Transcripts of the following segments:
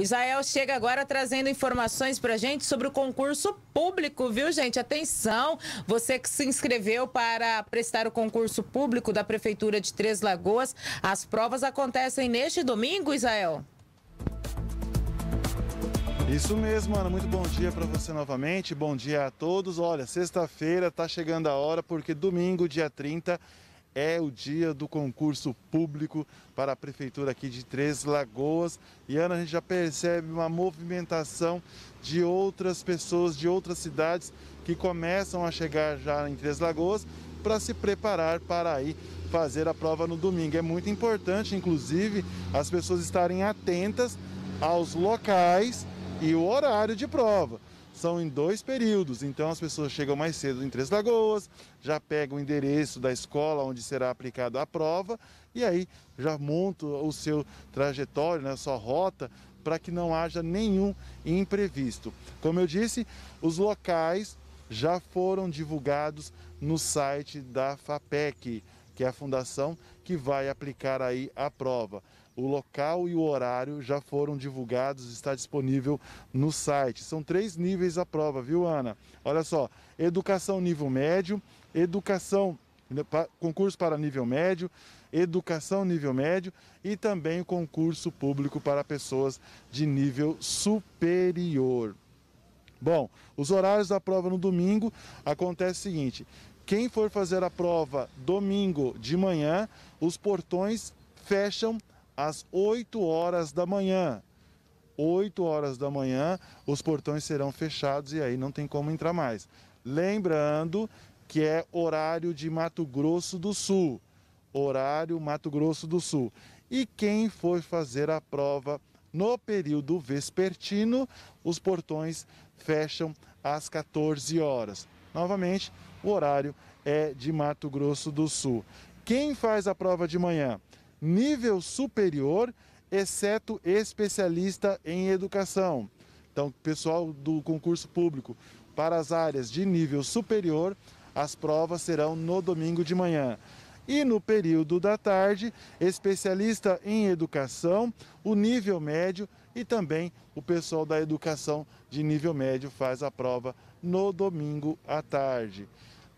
Israel chega agora trazendo informações a gente sobre o concurso público, viu, gente? Atenção, você que se inscreveu para prestar o concurso público da Prefeitura de Três Lagoas, as provas acontecem neste domingo, Israel. Isso mesmo, Ana. Muito bom dia para você novamente. Bom dia a todos. Olha, sexta-feira está chegando a hora porque domingo, dia 30, é o dia do concurso público para a prefeitura aqui de Três Lagoas. E Ana, a gente já percebe uma movimentação de outras pessoas de outras cidades que começam a chegar já em Três Lagoas para se preparar para aí fazer a prova no domingo. É muito importante, inclusive, as pessoas estarem atentas aos locais e o horário de prova são em dois períodos. Então as pessoas chegam mais cedo em Três Lagoas, já pegam o endereço da escola onde será aplicada a prova e aí já monta o seu trajetório, né, a sua rota para que não haja nenhum imprevisto. Como eu disse, os locais já foram divulgados no site da FAPEC que é a fundação que vai aplicar aí a prova. O local e o horário já foram divulgados, está disponível no site. São três níveis a prova, viu, Ana? Olha só: educação nível médio, educação né, concurso para nível médio, educação nível médio e também o concurso público para pessoas de nível superior. Bom, os horários da prova no domingo acontece o seguinte: quem for fazer a prova domingo de manhã, os portões fecham às 8 horas da manhã. 8 horas da manhã, os portões serão fechados e aí não tem como entrar mais. Lembrando que é horário de Mato Grosso do Sul. Horário Mato Grosso do Sul. E quem for fazer a prova no período vespertino, os portões fecham às 14 horas. Novamente, o horário é de Mato Grosso do Sul. Quem faz a prova de manhã? Nível superior, exceto especialista em educação. Então, pessoal do concurso público, para as áreas de nível superior, as provas serão no domingo de manhã. E no período da tarde, especialista em educação, o nível médio e também o pessoal da educação de nível médio faz a prova no domingo à tarde.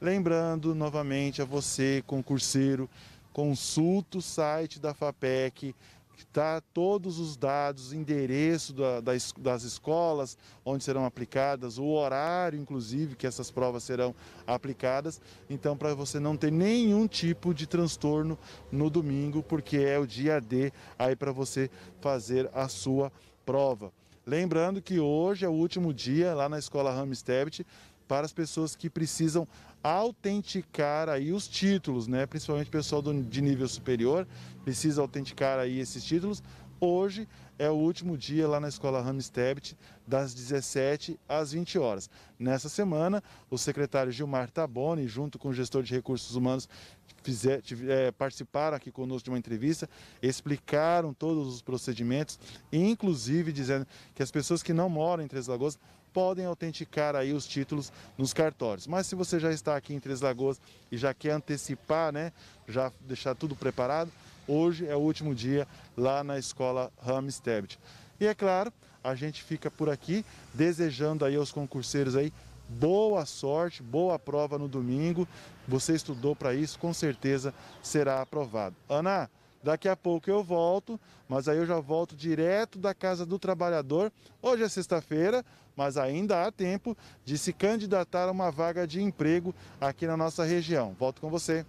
Lembrando novamente a você, concurseiro, consulta o site da FAPEC, que está todos os dados, endereço da, das, das escolas onde serão aplicadas, o horário, inclusive, que essas provas serão aplicadas. Então, para você não ter nenhum tipo de transtorno no domingo, porque é o dia D aí para você fazer a sua prova. Lembrando que hoje é o último dia lá na escola Ramstedt para as pessoas que precisam autenticar aí os títulos, né? Principalmente o pessoal do, de nível superior precisa autenticar aí esses títulos. Hoje é o último dia lá na escola Hamstebit, das 17 às 20 horas. Nessa semana, o secretário Gilmar Taboni, junto com o gestor de recursos humanos, fizer, é, participaram aqui conosco de uma entrevista, explicaram todos os procedimentos, inclusive dizendo que as pessoas que não moram em Três Lagoas podem autenticar aí os títulos nos cartórios. Mas se você já está aqui em Três Lagoas e já quer antecipar, né, já deixar tudo preparado, Hoje é o último dia lá na escola Hamstead. E é claro, a gente fica por aqui desejando aí aos concurseiros aí boa sorte, boa prova no domingo. Você estudou para isso, com certeza será aprovado. Ana, daqui a pouco eu volto, mas aí eu já volto direto da Casa do Trabalhador. Hoje é sexta-feira, mas ainda há tempo de se candidatar a uma vaga de emprego aqui na nossa região. Volto com você.